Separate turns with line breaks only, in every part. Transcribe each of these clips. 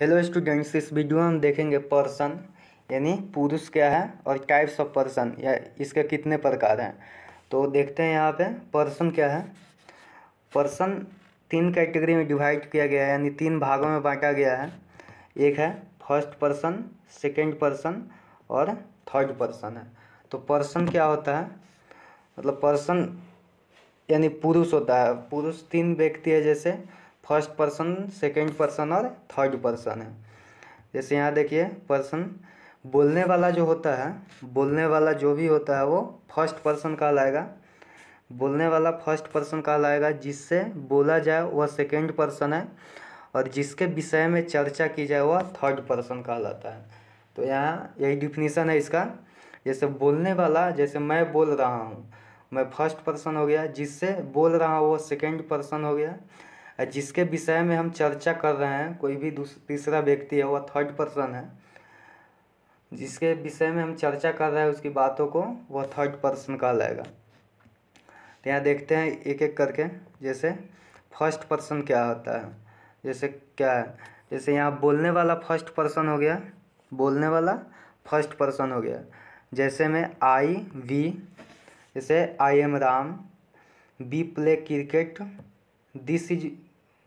hello students इस video में हम देखेंगे पर्सन यानी पुरुष क्या है और टाइप्स ऑफ पर्सन या इसके कितने प्रकार हैं तो देखते हैं यहाँ पे पर्सन क्या है पर्सन तीन कैटेगरी में डिवाइड किया गया है यानी तीन भागों में बांटा गया है एक है फर्स्ट पर्सन सेकेंड पर्सन और थर्ड पर्सन है तो पर्सन क्या होता है मतलब पर्सन यानी पुरुष होता है पुरुष तीन व्यक्ति है जैसे फर्स्ट पर्सन सेकेंड पर्सन और थर्ड पर्सन है जैसे यहाँ देखिए पर्सन बोलने वाला जो होता है बोलने वाला जो भी होता है वो फर्स्ट पर्सन कहलाएगा बोलने वाला फर्स्ट पर्सन कहलाएगा जिससे बोला जाए वह सेकेंड पर्सन है और जिसके विषय में चर्चा की जाए वह थर्ड पर्सन कहलाता है तो यहाँ यही डिफिनीसन है इसका जैसे बोलने वाला जैसे मैं बोल रहा हूँ मैं फर्स्ट पर्सन हो गया जिससे बोल रहा हूँ वो सेकेंड पर्सन हो गया जिसके विषय में हम चर्चा कर रहे हैं कोई भी तीसरा व्यक्ति है वह थर्ड पर्सन है जिसके विषय में हम चर्चा कर रहे हैं उसकी बातों को वह थर्ड पर्सन कहलाएगा तो यहाँ देखते हैं एक एक करके जैसे फर्स्ट पर्सन क्या होता है जैसे क्या है जैसे यहाँ बोलने वाला फर्स्ट पर्सन हो गया बोलने वाला फर्स्ट पर्सन हो गया जैसे मैं आई वी जैसे I am Ram we play cricket this is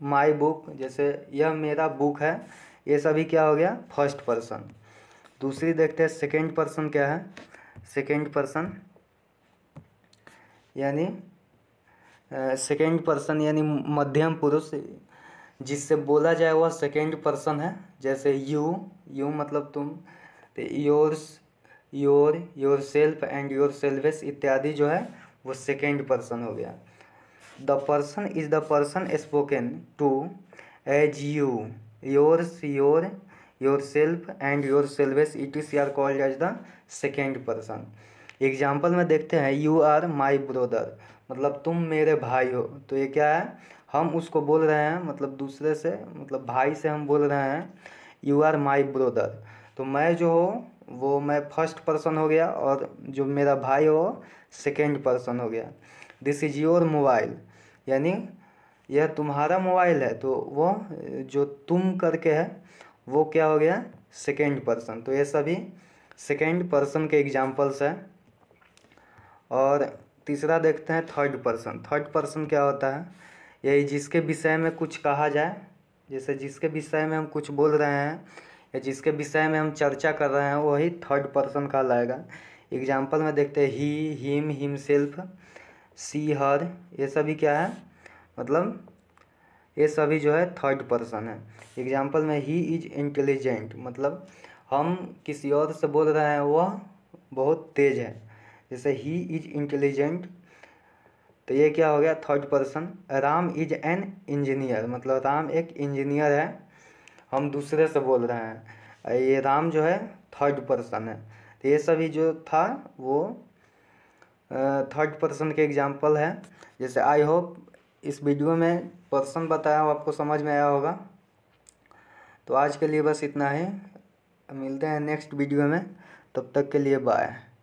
my book जैसे यह मेरा बुक है ये सभी क्या हो गया फर्स्ट पर्सन दूसरी देखते हैं सेकेंड पर्सन क्या है सेकेंड पर्सन यानी सेकेंड पर्सन यानी मध्यम पुरुष जिससे बोला जाए वह सेकेंड पर्सन है जैसे यू यू मतलब तुम yours your yourself and yourselves इत्यादि जो है वो सेकेंड पर्सन हो गया the person is the person spoken to as you your your yourself and yourselves it is are called as the second person example में देखते हैं you are my brother मतलब तुम मेरे भाई हो तो ये क्या है हम उसको बोल रहे हैं मतलब दूसरे से मतलब भाई से हम बोल रहे हैं यू आर माई ब्रोदर तो मैं जो हो वो मैं फर्स्ट पर्सन हो गया और जो मेरा भाई हो सेकेंड पर्सन हो गया दिस इज़ योर मोबाइल यानी यह तुम्हारा मोबाइल है तो वो जो तुम करके है वो क्या हो गया सेकेंड पर्सन तो ये सभी सेकेंड पर्सन के एग्जाम्पल्स हैं और तीसरा देखते हैं थर्ड पर्सन थर्ड पर्सन क्या होता है यही जिसके विषय में कुछ कहा जाए जैसे जिसके विषय में हम कुछ बोल रहे हैं या जिसके विषय में हम चर्चा कर रहे हैं वही थर्ड पर्सन कहलाएगा लाएगा एग्जाम्पल में देखते हैं he him himself she her ये सभी क्या है मतलब ये सभी जो है थर्ड पर्सन है एग्जाम्पल में ही इज इंटेलिजेंट मतलब हम किसी और से बोल रहे हैं वह बहुत तेज है जैसे ही इज इंटेलिजेंट तो ये क्या हो गया third person Ram is an engineer मतलब राम एक इंजीनियर है हम दूसरे से बोल रहे हैं ये राम जो है थर्ड पर्सन है तो ये सभी जो था वो थर्ड पर्सन के एग्जाम्पल है जैसे आई होप इस वीडियो में पर्सन बताया हो आपको समझ में आया होगा तो आज के लिए बस इतना ही मिलते हैं नेक्स्ट वीडियो में तब तक के लिए बाय